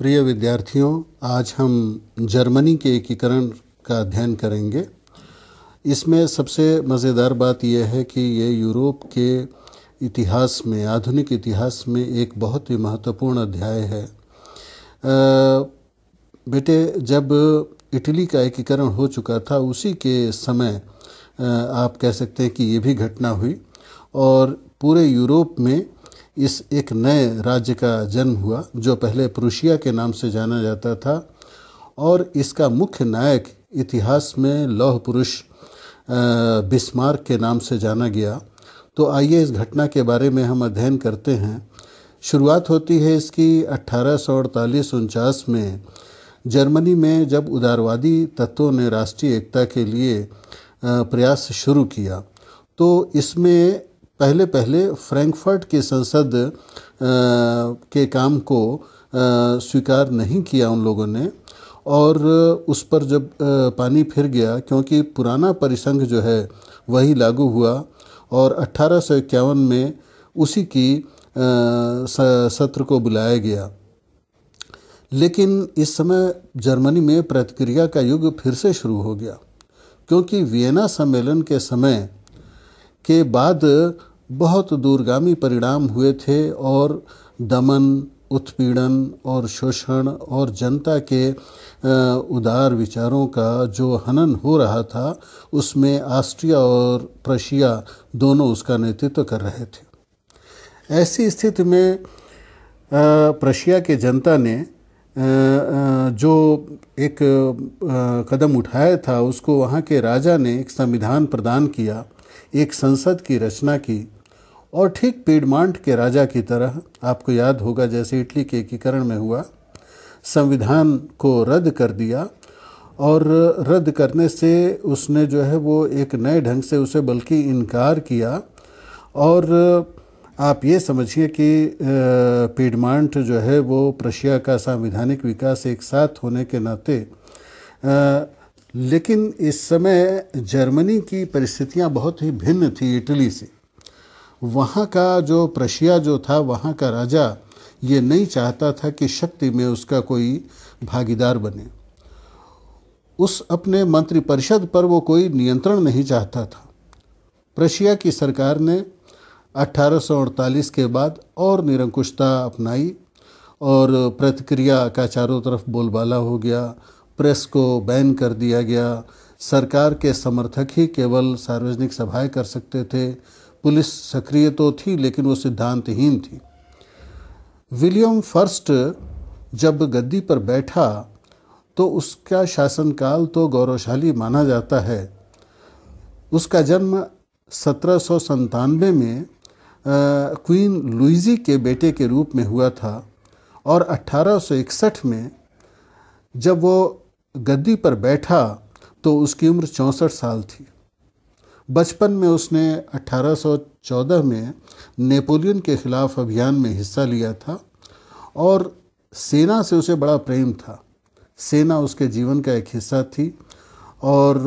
प्रिय विद्यार्थियों आज हम जर्मनी के एकीकरण का अध्ययन करेंगे इसमें सबसे मज़ेदार बात यह है कि ये यूरोप के इतिहास में आधुनिक इतिहास में एक बहुत ही महत्वपूर्ण अध्याय है आ, बेटे जब इटली का एकीकरण हो चुका था उसी के समय आ, आप कह सकते हैं कि ये भी घटना हुई और पूरे यूरोप में इस एक नए राज्य का जन्म हुआ जो पहले पुरुषिया के नाम से जाना जाता था और इसका मुख्य नायक इतिहास में लौह पुरुष बिस्मार्क के नाम से जाना गया तो आइए इस घटना के बारे में हम अध्ययन करते हैं शुरुआत होती है इसकी अट्ठारह सौ उनचास में जर्मनी में जब उदारवादी तत्वों ने राष्ट्रीय एकता के लिए प्रयास शुरू किया तो इसमें पहले पहले फ्रैंकफर्ट के संसद के काम को स्वीकार नहीं किया उन लोगों ने और उस पर जब पानी फिर गया क्योंकि पुराना परिसंघ जो है वही लागू हुआ और अट्ठारह में उसी की सत्र को बुलाया गया लेकिन इस समय जर्मनी में प्रतिक्रिया का युग फिर से शुरू हो गया क्योंकि वियना सम्मेलन के समय के बाद बहुत दूरगामी परिणाम हुए थे और दमन उत्पीड़न और शोषण और जनता के उदार विचारों का जो हनन हो रहा था उसमें ऑस्ट्रिया और प्रशिया दोनों उसका नेतृत्व कर रहे थे ऐसी स्थिति में प्रशिया के जनता ने जो एक कदम उठाया था उसको वहाँ के राजा ने एक संविधान प्रदान किया एक संसद की रचना की और ठीक पीडमांट के राजा की तरह आपको याद होगा जैसे इटली के एकीकरण में हुआ संविधान को रद्द कर दिया और रद्द करने से उसने जो है वो एक नए ढंग से उसे बल्कि इनकार किया और आप ये समझिए कि पीडमांट जो है वो प्रशिया का संविधानिक विकास एक साथ होने के नाते लेकिन इस समय जर्मनी की परिस्थितियां बहुत ही भिन्न थी इटली से वहाँ का जो प्रशिया जो था वहाँ का राजा ये नहीं चाहता था कि शक्ति में उसका कोई भागीदार बने उस अपने मंत्रिपरिषद पर वो कोई नियंत्रण नहीं चाहता था प्रशिया की सरकार ने 1848 के बाद और निरंकुशता अपनाई और प्रतिक्रिया का चारों तरफ बोलबाला हो गया प्रेस को बैन कर दिया गया सरकार के समर्थक ही केवल सार्वजनिक सभाएं कर सकते थे पुलिस सक्रिय तो थी लेकिन वो सिद्धांतहीन थी विलियम फर्स्ट जब गद्दी पर बैठा तो उसका शासनकाल तो गौरवशाली माना जाता है उसका जन्म सत्रह में क्वीन लुइजी के बेटे के रूप में हुआ था और 1861 में जब वो गद्दी पर बैठा तो उसकी उम्र चौंसठ साल थी बचपन में उसने 1814 में नेपोलियन के खिलाफ अभियान में हिस्सा लिया था और सेना से उसे बड़ा प्रेम था सेना उसके जीवन का एक हिस्सा थी और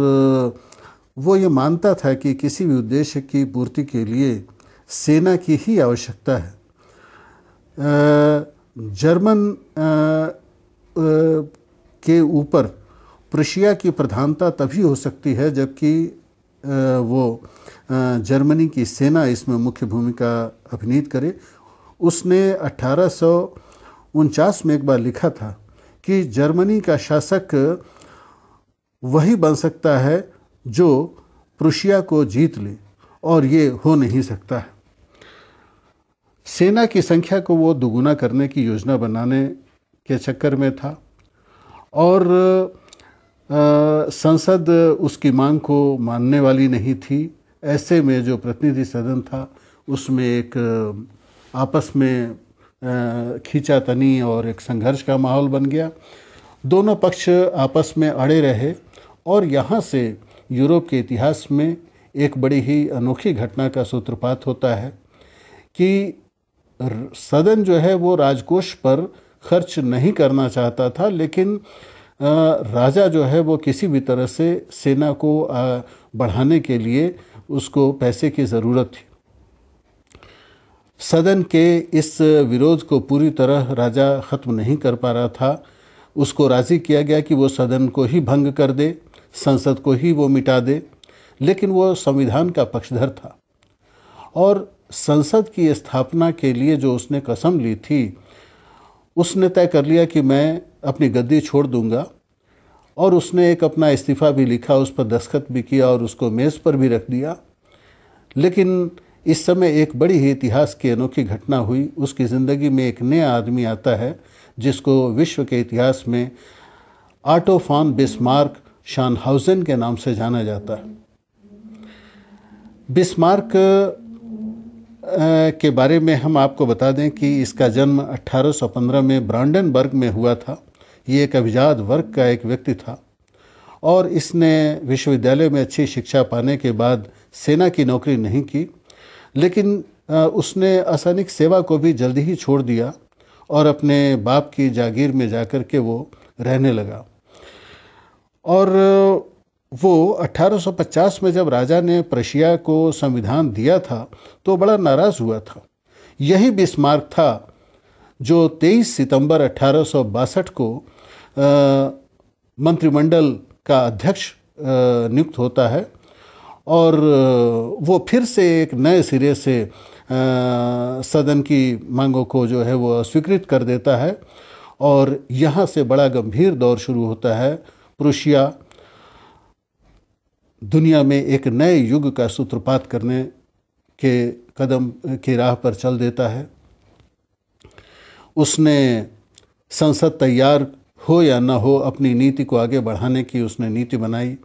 वो ये मानता था कि किसी भी उद्देश्य की पूर्ति के लिए सेना की ही आवश्यकता है जर्मन के ऊपर प्रशिया की प्रधानता तभी हो सकती है जबकि वो जर्मनी की सेना इसमें मुख्य भूमिका अभिनीत करे उसने अठारह में एक बार लिखा था कि जर्मनी का शासक वही बन सकता है जो प्रुशिया को जीत ले और ये हो नहीं सकता है सेना की संख्या को वो दुगुना करने की योजना बनाने के चक्कर में था और संसद उसकी मांग को मानने वाली नहीं थी ऐसे में जो प्रतिनिधि सदन था उसमें एक आपस में खींचातनी और एक संघर्ष का माहौल बन गया दोनों पक्ष आपस में अड़े रहे और यहाँ से यूरोप के इतिहास में एक बड़ी ही अनोखी घटना का सूत्रपात होता है कि सदन जो है वो राजकोष पर खर्च नहीं करना चाहता था लेकिन राजा जो है वो किसी भी तरह से सेना को बढ़ाने के लिए उसको पैसे की ज़रूरत थी सदन के इस विरोध को पूरी तरह राजा ख़त्म नहीं कर पा रहा था उसको राज़ी किया गया कि वो सदन को ही भंग कर दे संसद को ही वो मिटा दे लेकिन वो संविधान का पक्षधर था और संसद की स्थापना के लिए जो उसने कसम ली थी उसने तय कर लिया कि मैं अपनी गद्दी छोड़ दूंगा और उसने एक अपना इस्तीफ़ा भी लिखा उस पर दस्खत भी किया और उसको मेज़ पर भी रख दिया लेकिन इस समय एक बड़ी ही इतिहास की अनोखी घटना हुई उसकी ज़िंदगी में एक नया आदमी आता है जिसको विश्व के इतिहास में आटो फॉन बिस्मार्क शानहाउजन के नाम से जाना जाता है बिस्मार्क के बारे में हम आपको बता दें कि इसका जन्म 1815 में ब्रांडनबर्ग में हुआ था ये एक अभिजात वर्ग का एक व्यक्ति था और इसने विश्वविद्यालय में अच्छी शिक्षा पाने के बाद सेना की नौकरी नहीं की लेकिन उसने असैनिक सेवा को भी जल्दी ही छोड़ दिया और अपने बाप की जागीर में जाकर के वो रहने लगा और वो 1850 में जब राजा ने प्रशिया को संविधान दिया था तो बड़ा नाराज़ हुआ था यही बिस्मार्क था जो 23 सितंबर अठारह को मंत्रिमंडल का अध्यक्ष नियुक्त होता है और वो फिर से एक नए सिरे से आ, सदन की मांगों को जो है वो स्वीकृत कर देता है और यहाँ से बड़ा गंभीर दौर शुरू होता है प्रुशिया दुनिया में एक नए युग का सूत्रपात करने के कदम की राह पर चल देता है उसने संसद तैयार हो या ना हो अपनी नीति को आगे बढ़ाने की उसने नीति बनाई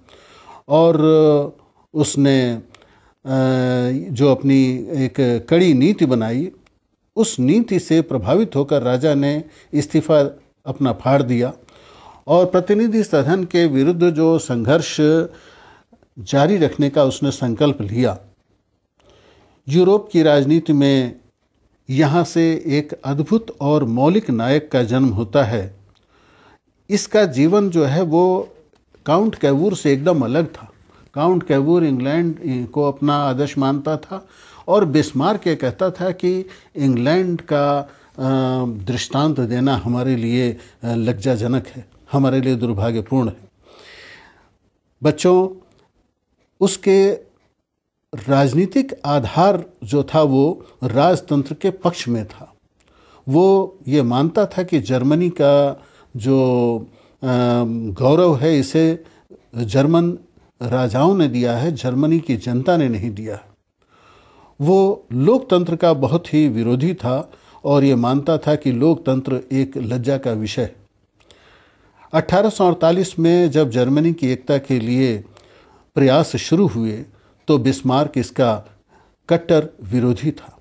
और उसने जो अपनी एक कड़ी नीति बनाई उस नीति से प्रभावित होकर राजा ने इस्तीफा अपना फाड़ दिया और प्रतिनिधि सदन के विरुद्ध जो संघर्ष जारी रखने का उसने संकल्प लिया यूरोप की राजनीति में यहाँ से एक अद्भुत और मौलिक नायक का जन्म होता है इसका जीवन जो है वो काउंट कैवूर से एकदम अलग था काउंट कैवूर इंग्लैंड को अपना आदर्श मानता था और बिस्मार्क ये कहता था कि इंग्लैंड का दृष्टांत देना हमारे लिए लज्जाजनक है हमारे लिए दुर्भाग्यपूर्ण है बच्चों उसके राजनीतिक आधार जो था वो राजतंत्र के पक्ष में था वो ये मानता था कि जर्मनी का जो गौरव है इसे जर्मन राजाओं ने दिया है जर्मनी की जनता ने नहीं दिया वो लोकतंत्र का बहुत ही विरोधी था और ये मानता था कि लोकतंत्र एक लज्जा का विषय अट्ठारह में जब जर्मनी की एकता के लिए प्रयास शुरू हुए तो बिस्मार्क इसका कट्टर विरोधी था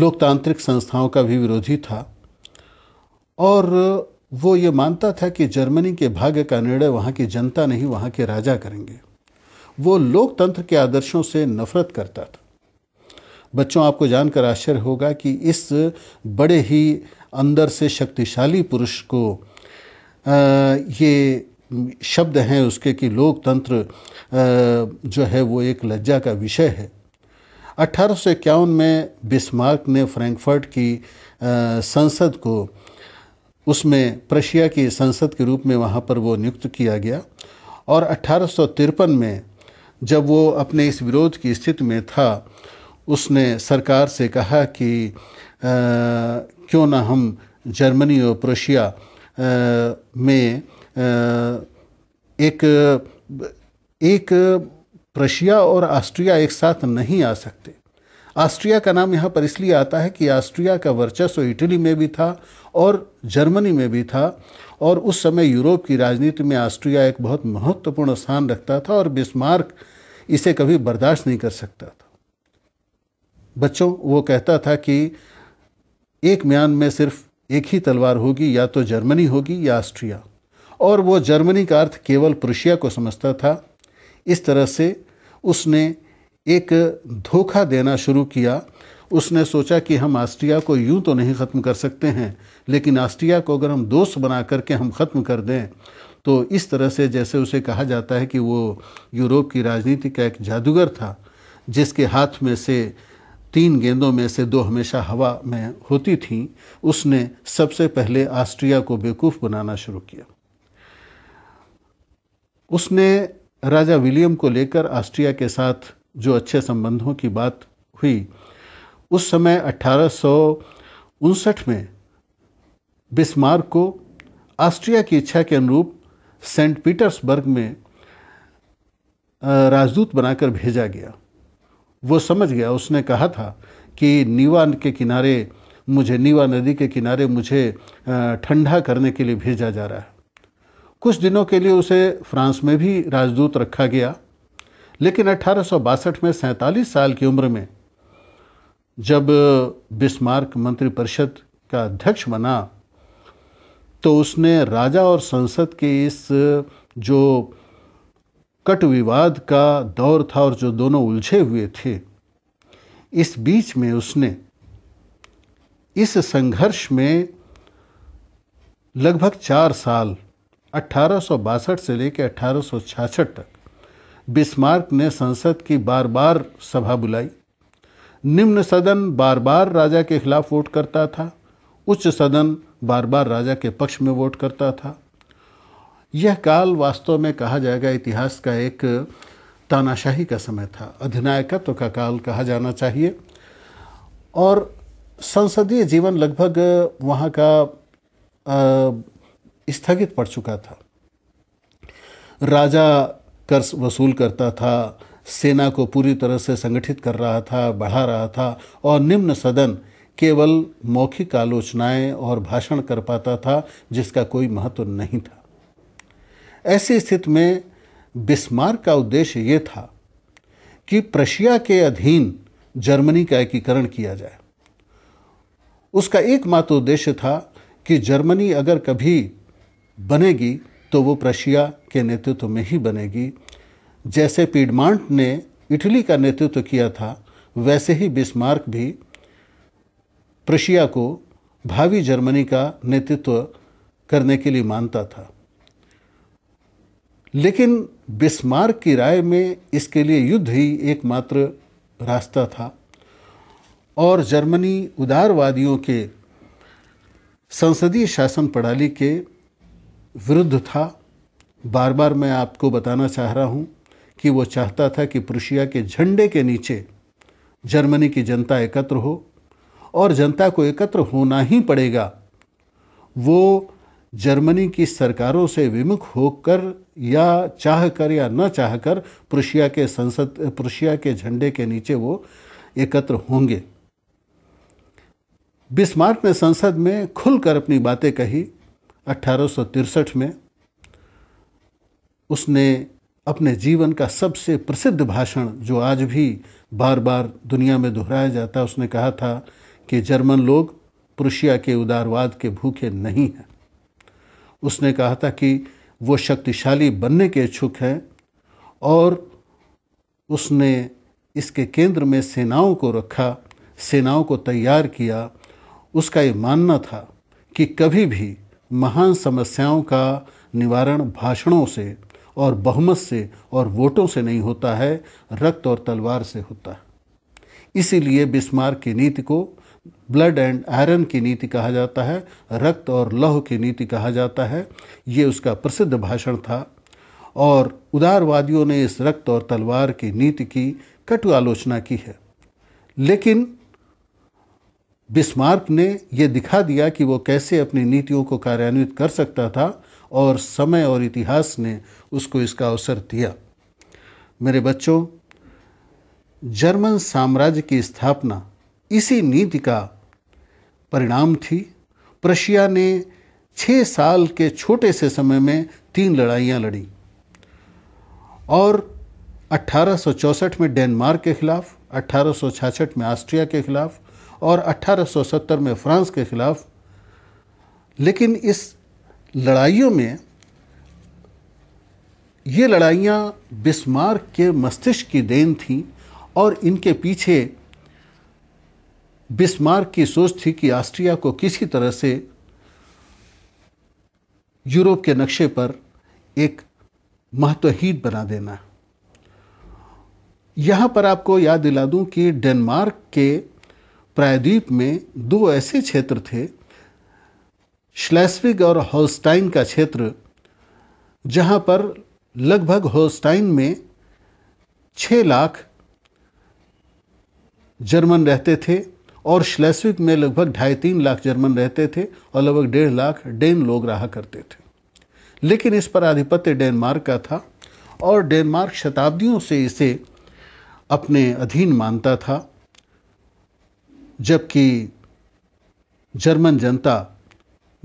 लोकतांत्रिक संस्थाओं का भी विरोधी था और वो ये मानता था कि जर्मनी के भाग्य का निर्णय वहाँ की जनता नहीं वहाँ के राजा करेंगे वो लोकतंत्र के आदर्शों से नफरत करता था बच्चों आपको जानकर आश्चर्य होगा कि इस बड़े ही अंदर से शक्तिशाली पुरुष को ये शब्द हैं उसके कि लोकतंत्र जो है वो एक लज्जा का विषय है अट्ठारह सौ इक्यावन में बिस्मार्क ने फ्रैंकफर्ट की संसद को उसमें प्रशिया की संसद के रूप में वहाँ पर वो नियुक्त किया गया और तिरपन में जब वो अपने इस विरोध की स्थिति में था उसने सरकार से कहा कि आ, क्यों ना हम जर्मनी और प्रशिया में एक एक रशिया और ऑस्ट्रिया एक साथ नहीं आ सकते ऑस्ट्रिया का नाम यहाँ पर इसलिए आता है कि ऑस्ट्रिया का वर्चस्व इटली में भी था और जर्मनी में भी था और उस समय यूरोप की राजनीति में ऑस्ट्रिया एक बहुत महत्वपूर्ण स्थान रखता था और बिस्मार्क इसे कभी बर्दाश्त नहीं कर सकता था बच्चों वो कहता था कि एक म्यान में सिर्फ एक ही तलवार होगी या तो जर्मनी होगी या ऑस्ट्रिया और वो जर्मनी का अर्थ केवल प्रशिया को समझता था इस तरह से उसने एक धोखा देना शुरू किया उसने सोचा कि हम आस्ट्रिया को यूं तो नहीं ख़त्म कर सकते हैं लेकिन आस्ट्रिया को अगर हम दोस्त बना करके हम ख़त्म कर दें तो इस तरह से जैसे उसे कहा जाता है कि वो यूरोप की राजनीति का एक जादूगर था जिसके हाथ में से तीन गेंदों में से दो हमेशा हवा में होती थीं उसने सबसे पहले आस्ट्रिया को बेवकूफ़ बनाना शुरू किया उसने राजा विलियम को लेकर ऑस्ट्रिया के साथ जो अच्छे संबंधों की बात हुई उस समय अठारह में बिस्मार्क को ऑस्ट्रिया की इच्छा के अनुरूप सेंट पीटर्सबर्ग में राजदूत बनाकर भेजा गया वो समझ गया उसने कहा था कि नीवा के किनारे मुझे नीवा नदी के किनारे मुझे ठंडा करने के लिए भेजा जा रहा है कुछ दिनों के लिए उसे फ्रांस में भी राजदूत रखा गया लेकिन अठारह में सैंतालीस साल की उम्र में जब बिस्मार्क मंत्रिपरिषद का अध्यक्ष बना तो उसने राजा और संसद के इस जो कट विवाद का दौर था और जो दोनों उलझे हुए थे इस बीच में उसने इस संघर्ष में लगभग चार साल अट्ठारह से लेकर अठारह तक बिस्मार्क ने संसद की बार बार सभा बुलाई निम्न सदन बार बार राजा के खिलाफ वोट करता था उच्च सदन बार बार राजा के पक्ष में वोट करता था यह काल वास्तव में कहा जाएगा इतिहास का एक तानाशाही का समय था अधिनायकत्व तो का काल कहा जाना चाहिए और संसदीय जीवन लगभग वहाँ का स्थगित पड़ चुका था राजा कर वसूल करता था सेना को पूरी तरह से संगठित कर रहा था बढ़ा रहा था और निम्न सदन केवल मौखिक आलोचनाएं और भाषण कर पाता था जिसका कोई महत्व नहीं था ऐसी स्थिति में बिस्मार्क का उद्देश्य ये था कि प्रशिया के अधीन जर्मनी का एकीकरण किया जाए उसका एकमात्र उद्देश्य था कि जर्मनी अगर कभी बनेगी तो वो प्रशिया के नेतृत्व में ही बनेगी जैसे पीडमांट ने इटली का नेतृत्व किया था वैसे ही बिस्मार्क भी प्रशिया को भावी जर्मनी का नेतृत्व करने के लिए मानता था लेकिन बिस्मार्क की राय में इसके लिए युद्ध ही एकमात्र रास्ता था और जर्मनी उदारवादियों के संसदीय शासन प्रणाली के विरुद्ध था बार बार मैं आपको बताना चाह रहा हूँ कि वो चाहता था कि प्रशिया के झंडे के नीचे जर्मनी की जनता एकत्र हो और जनता को एकत्र होना ही पड़ेगा वो जर्मनी की सरकारों से विमुख होकर या चाह कर या न चाह कर प्रशिया के संसद प्रशिया के झंडे के नीचे वो एकत्र होंगे बिस्मार्क ने संसद में खुलकर अपनी बातें कही 1863 में उसने अपने जीवन का सबसे प्रसिद्ध भाषण जो आज भी बार बार दुनिया में दोहराया जाता है उसने कहा था कि जर्मन लोग पुरुषिया के उदारवाद के भूखे नहीं हैं उसने कहा था कि वो शक्तिशाली बनने के इच्छुक हैं और उसने इसके केंद्र में सेनाओं को रखा सेनाओं को तैयार किया उसका ये मानना था कि कभी भी महान समस्याओं का निवारण भाषणों से और बहुमत से और वोटों से नहीं होता है रक्त और तलवार से होता है इसीलिए बिस्मार की नीति को ब्लड एंड आयरन की नीति कहा जाता है रक्त और लौह की नीति कहा जाता है ये उसका प्रसिद्ध भाषण था और उदारवादियों ने इस रक्त और तलवार की नीति की कटु आलोचना की है लेकिन बिस्मार्क ने यह दिखा दिया कि वो कैसे अपनी नीतियों को कार्यान्वित कर सकता था और समय और इतिहास ने उसको इसका अवसर दिया मेरे बच्चों जर्मन साम्राज्य की स्थापना इसी नीति का परिणाम थी प्रशिया ने छः साल के छोटे से समय में तीन लड़ाइयाँ लड़ी और 1864 में डेनमार्क के खिलाफ 1866 में ऑस्ट्रिया के खिलाफ और 1870 में फ्रांस के खिलाफ लेकिन इस लड़ाइयों में ये लड़ाइयाँ बिस्मार्क के मस्तिष्क की देन थीं और इनके पीछे बिस्मार्क की सोच थी कि ऑस्ट्रिया को किसी तरह से यूरोप के नक्शे पर एक महत्वहीन बना देना यहाँ पर आपको याद दिला दूँ कि डेनमार्क के प्रायद्वीप में दो ऐसे क्षेत्र थे श्लेस्विग और होस्टाइन का क्षेत्र जहां पर लगभग होस्टाइन में छ लाख जर्मन रहते थे और श्लेस्विक में लगभग ढाई तीन लाख जर्मन रहते थे और लगभग डेढ़ लाख डेन लोग रहा करते थे लेकिन इस पर आधिपत्य डेनमार्क का था और डेनमार्क शताब्दियों से इसे अपने अधीन मानता था जबकि जर्मन जनता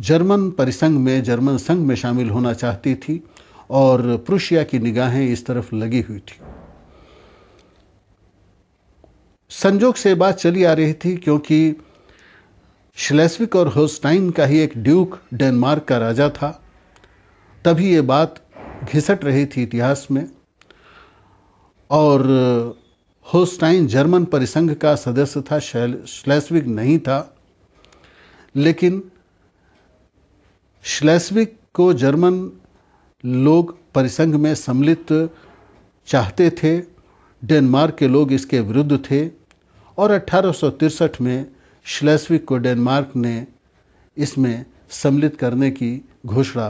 जर्मन परिसंघ में जर्मन संघ में शामिल होना चाहती थी और प्रुशिया की निगाहें इस तरफ लगी हुई थी संजोग से बात चली आ रही थी क्योंकि श्लेस्विक और होस्टाइन का ही एक ड्यूक डेनमार्क का राजा था तभी ये बात घिसट रही थी इतिहास में और होस्टाइन जर्मन परिसंघ का सदस्य था श्लेस्विक नहीं था लेकिन श्लेस्विक को जर्मन लोग परिसंघ में सम्मिलित चाहते थे डेनमार्क के लोग इसके विरुद्ध थे और अठारह में श्लेस्विक को डेनमार्क ने इसमें सम्मिलित करने की घोषणा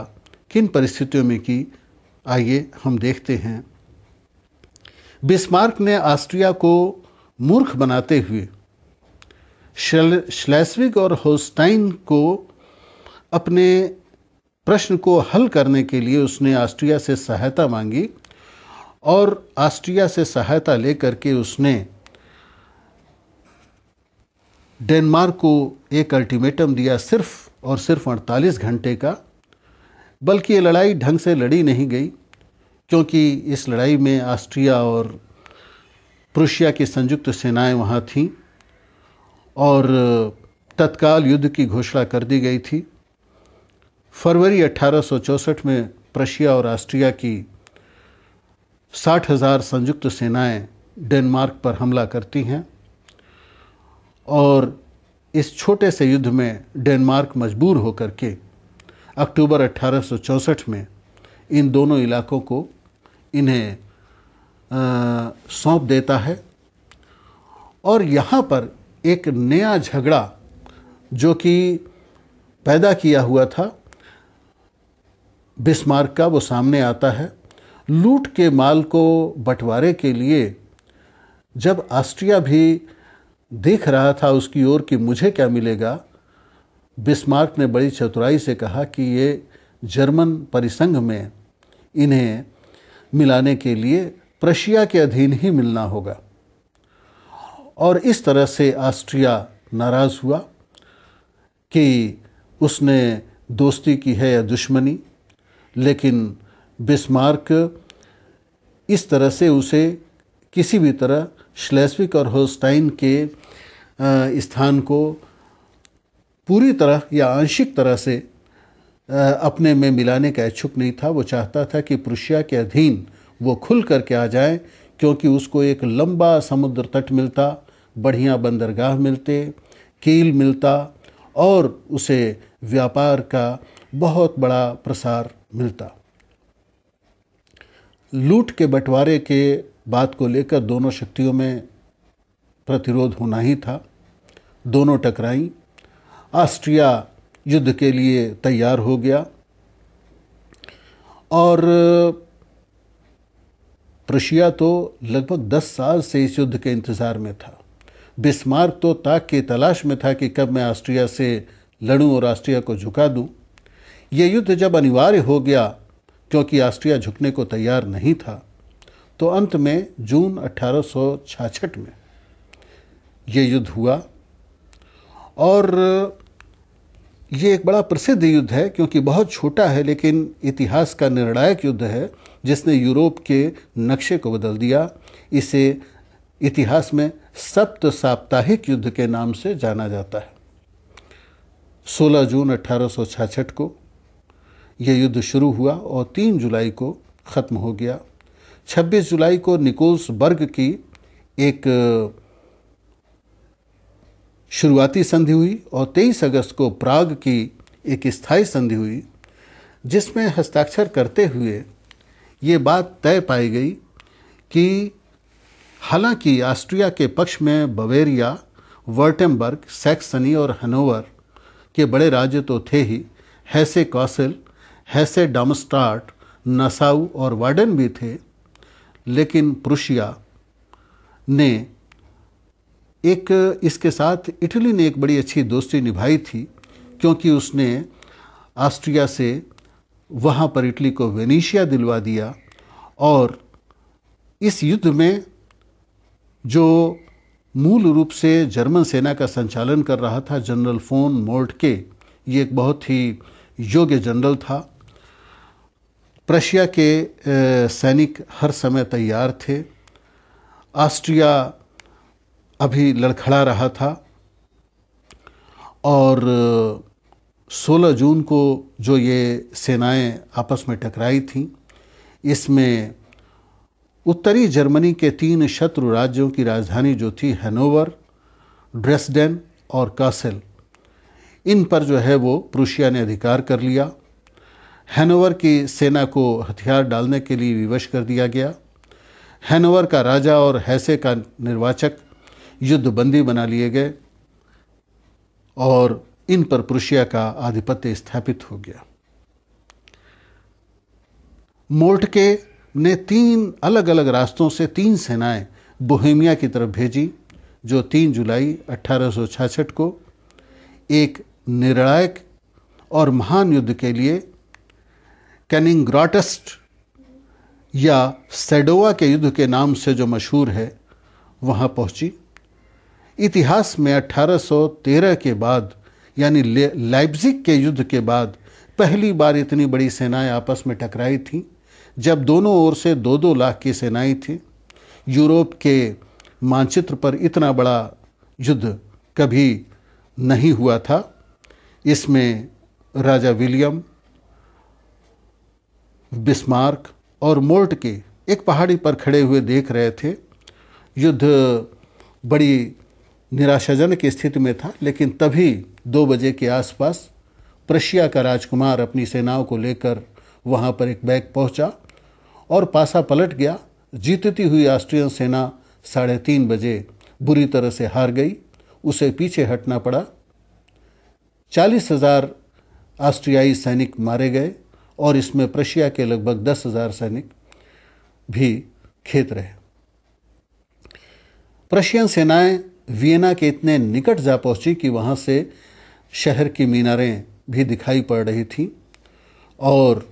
किन परिस्थितियों में की आइए हम देखते हैं बिस्मार्क ने ऑस्ट्रिया को मूर्ख बनाते हुए श्लेस्विग और होस्टाइन को अपने प्रश्न को हल करने के लिए उसने ऑस्ट्रिया से सहायता मांगी और ऑस्ट्रिया से सहायता लेकर के उसने डेनमार्क को एक अल्टीमेटम दिया सिर्फ और सिर्फ अड़तालीस घंटे का बल्कि ये लड़ाई ढंग से लड़ी नहीं गई क्योंकि इस लड़ाई में ऑस्ट्रिया और प्रशिया की संयुक्त सेनाएं वहाँ थीं और तत्काल युद्ध की घोषणा कर दी गई थी फरवरी 1864 में प्रशिया और ऑस्ट्रिया की साठ हज़ार संयुक्त सेनाएं डेनमार्क पर हमला करती हैं और इस छोटे से युद्ध में डेनमार्क मजबूर होकर के अक्टूबर 1864 में इन दोनों इलाकों को इन्हें सौंप देता है और यहाँ पर एक नया झगड़ा जो कि पैदा किया हुआ था बिस्मार्क का वो सामने आता है लूट के माल को बंटवारे के लिए जब ऑस्ट्रिया भी देख रहा था उसकी ओर कि मुझे क्या मिलेगा बिस्मार्क ने बड़ी चतुराई से कहा कि ये जर्मन परिसंघ में इन्हें मिलाने के लिए प्रशिया के अधीन ही मिलना होगा और इस तरह से ऑस्ट्रिया नाराज़ हुआ कि उसने दोस्ती की है या दुश्मनी लेकिन बिस्मार्क इस तरह से उसे किसी भी तरह श्लेस्विक और होस्टाइन के स्थान को पूरी तरह या आंशिक तरह से अपने में मिलाने का इच्छुक नहीं था वो चाहता था कि प्रुशिया के अधीन वो खुल करके आ जाए क्योंकि उसको एक लंबा समुद्र तट मिलता बढ़िया बंदरगाह मिलते कील मिलता और उसे व्यापार का बहुत बड़ा प्रसार मिलता लूट के बंटवारे के बात को लेकर दोनों शक्तियों में प्रतिरोध होना ही था दोनों टकराई ऑस्ट्रिया युद्ध के लिए तैयार हो गया और प्रशिया तो लगभग दस साल से इस युद्ध के इंतज़ार में था बिस्मार्क तो ताक की तलाश में था कि कब मैं ऑस्ट्रिया से लड़ूं और ऑस्ट्रिया को झुका दूं। यह युद्ध जब अनिवार्य हो गया क्योंकि ऑस्ट्रिया झुकने को तैयार नहीं था तो अंत में जून 1866 में ये युद्ध हुआ और ये एक बड़ा प्रसिद्ध युद्ध है क्योंकि बहुत छोटा है लेकिन इतिहास का निर्णायक युद्ध है जिसने यूरोप के नक्शे को बदल दिया इसे इतिहास में सप्त साप्ताहिक युद्ध के नाम से जाना जाता है 16 जून अट्ठारह को यह युद्ध शुरू हुआ और 3 जुलाई को ख़त्म हो गया 26 जुलाई को निकोल्स बर्ग की एक शुरुआती संधि हुई और 23 अगस्त को प्राग की एक स्थायी संधि हुई जिसमें हस्ताक्षर करते हुए ये बात तय पाई गई कि हालांकि ऑस्ट्रिया के पक्ष में बवेरिया वर्टेम्बर्ग सैक्सनी और हनोवर के बड़े राज्य तो थे ही हैसे कौसल हैसे डामस्टार्ट नसाऊ और वार्डन भी थे लेकिन प्रुशिया ने एक इसके साथ इटली ने एक बड़ी अच्छी दोस्ती निभाई थी क्योंकि उसने ऑस्ट्रिया से वहाँ पर इटली को वेनिशिया दिलवा दिया और इस युद्ध में जो मूल रूप से जर्मन सेना का संचालन कर रहा था जनरल फोन के ये एक बहुत ही योग्य जनरल था प्रशिया के सैनिक हर समय तैयार थे ऑस्ट्रिया अभी लड़खड़ा रहा था और 16 जून को जो ये सेनाएं आपस में टकराई थीं इसमें उत्तरी जर्मनी के तीन शत्रु राज्यों की राजधानी जो थी हैनोवर ड्रेसडेन और कासल इन पर जो है वो प्रूशिया ने अधिकार कर लिया हैनोवर की सेना को हथियार डालने के लिए विवश कर दिया गया हैनोवर का राजा और हैसे का निर्वाचक युद्धबंदी बना लिए गए और इन पर प्रुशिया का आधिपत्य स्थापित हो गया मोल्टके ने तीन अलग अलग रास्तों से तीन सेनाएं बोहेमिया की तरफ भेजी जो 3 जुलाई 1866 को एक निर्णायक और महान युद्ध के लिए कैनिंग्राटस्ट या सेडोवा के युद्ध के नाम से जो मशहूर है वहाँ पहुँची इतिहास में 1813 के बाद यानी लाइब्जिक के युद्ध के बाद पहली बार इतनी बड़ी सेनाएं आपस में टकराई थीं जब दोनों ओर से दो दो लाख की सेनाएं थी यूरोप के मानचित्र पर इतना बड़ा युद्ध कभी नहीं हुआ था इसमें राजा विलियम बिस्मार्क और मोल्ट के एक पहाड़ी पर खड़े हुए देख रहे थे युद्ध बड़ी निराशाजनक स्थिति में था लेकिन तभी दो बजे के आसपास प्रशिया का राजकुमार अपनी सेनाओं को लेकर वहाँ पर एक बैग पहुँचा और पासा पलट गया जीतती हुई ऑस्ट्रियन सेना साढ़े तीन बजे बुरी तरह से हार गई उसे पीछे हटना पड़ा चालीस हजार ऑस्ट्रियाई सैनिक मारे गए और इसमें प्रशिया के लगभग दस हजार सैनिक भी खेत रहे प्रशियन सेनाएं वियना के इतने निकट जा पहुंची कि वहां से शहर की मीनारें भी दिखाई पड़ रही थीं और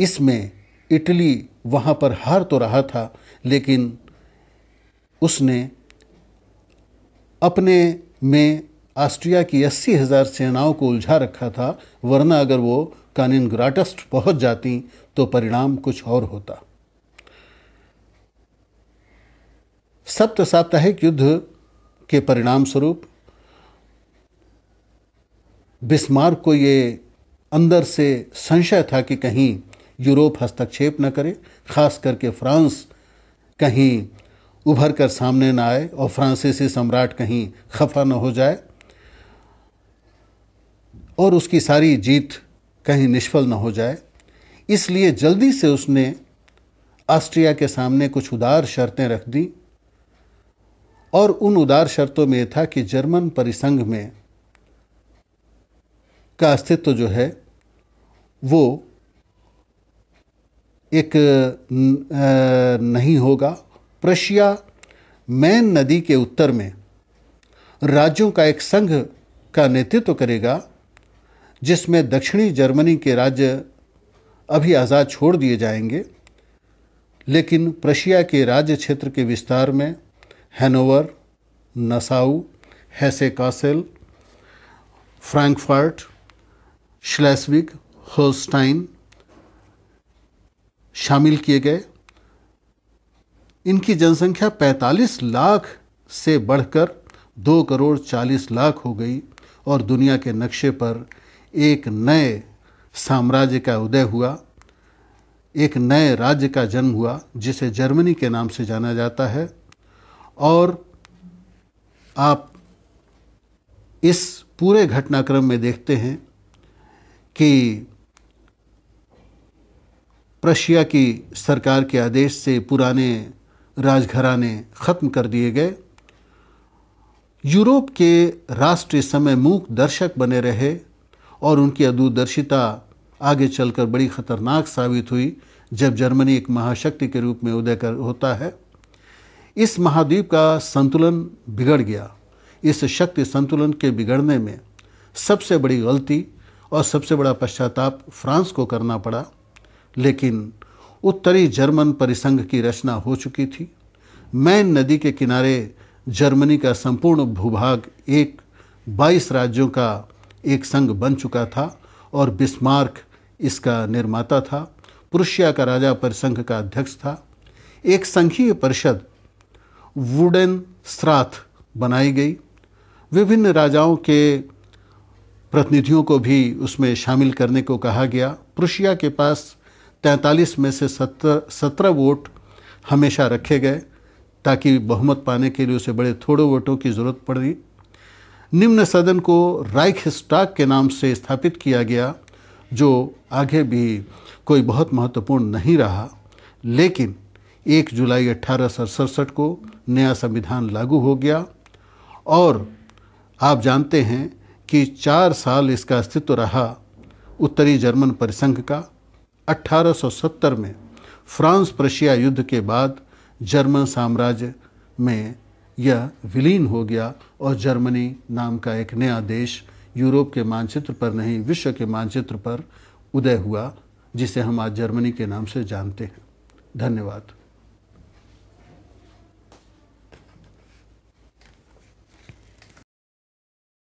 इसमें इटली वहां पर हार तो रहा था लेकिन उसने अपने में ऑस्ट्रिया की अस्सी हज़ार सेनाओं को उलझा रखा था वरना अगर वो कानिन ग्राटस्ट पहुंच जाती तो परिणाम कुछ और होता सप्त साप्ताहिक युद्ध के परिणाम स्वरूप बिस्मार्क को ये अंदर से संशय था कि कहीं यूरोप हस्तक्षेप न करे खास करके फ्रांस कहीं उभर कर सामने ना आए और फ्रांसीसी सम्राट कहीं खफा न हो जाए और उसकी सारी जीत कहीं निष्फल न हो जाए इसलिए जल्दी से उसने ऑस्ट्रिया के सामने कुछ उदार शर्तें रख दी और उन उदार शर्तों में था कि जर्मन परिसंघ में का अस्तित्व जो है वो एक नहीं होगा प्रशिया मैन नदी के उत्तर में राज्यों का एक संघ का नेतृत्व करेगा जिसमें दक्षिणी जर्मनी के राज्य अभी आज़ाद छोड़ दिए जाएंगे लेकिन प्रशिया के राज्य क्षेत्र के विस्तार में Hanover Nassau Hesse Kassel Frankfurt Schleswig Holstein शामिल किए गए इनकी जनसंख्या 45 लाख से बढ़कर 2 करोड़ 40 लाख हो गई और दुनिया के नक्शे पर एक नए साम्राज्य का उदय हुआ एक नए राज्य का जन्म हुआ जिसे जर्मनी के नाम से जाना जाता है और आप इस पूरे घटनाक्रम में देखते हैं कि प्रशिया की सरकार के आदेश से पुराने राजघराने ख़त्म कर दिए गए यूरोप के राष्ट्र समय मूक दर्शक बने रहे और उनकी अदूरदर्शिता आगे चलकर बड़ी खतरनाक साबित हुई जब जर्मनी एक महाशक्ति के रूप में उदय कर होता है इस महाद्वीप का संतुलन बिगड़ गया इस शक्ति संतुलन के बिगड़ने में सबसे बड़ी गलती और सबसे बड़ा पश्चाताप फ्रांस को करना पड़ा लेकिन उत्तरी जर्मन परिसंघ की रचना हो चुकी थी मैन नदी के किनारे जर्मनी का संपूर्ण भूभाग एक 22 राज्यों का एक संघ बन चुका था और बिस्मार्क इसका निर्माता था प्रुशिया का राजा परिसंघ का अध्यक्ष था एक संघीय परिषद वुडन श्राथ बनाई गई विभिन्न राजाओं के प्रतिनिधियों को भी उसमें शामिल करने को कहा गया प्रुशिया के पास 43 में से 17 सत्रह वोट हमेशा रखे गए ताकि बहुमत पाने के लिए उसे बड़े थोड़े वोटों की जरूरत पड़ी निम्न सदन को राइख स्टाक के नाम से स्थापित किया गया जो आगे भी कोई बहुत महत्वपूर्ण नहीं रहा लेकिन एक जुलाई अट्ठारह को नया संविधान लागू हो गया और आप जानते हैं कि चार साल इसका अस्तित्व रहा उत्तरी जर्मन परिसंघ का 1870 में फ्रांस प्रशिया युद्ध के बाद जर्मन साम्राज्य में यह विलीन हो गया और जर्मनी नाम का एक नया देश यूरोप के मानचित्र पर नहीं विश्व के मानचित्र पर उदय हुआ जिसे हम आज जर्मनी के नाम से जानते हैं धन्यवाद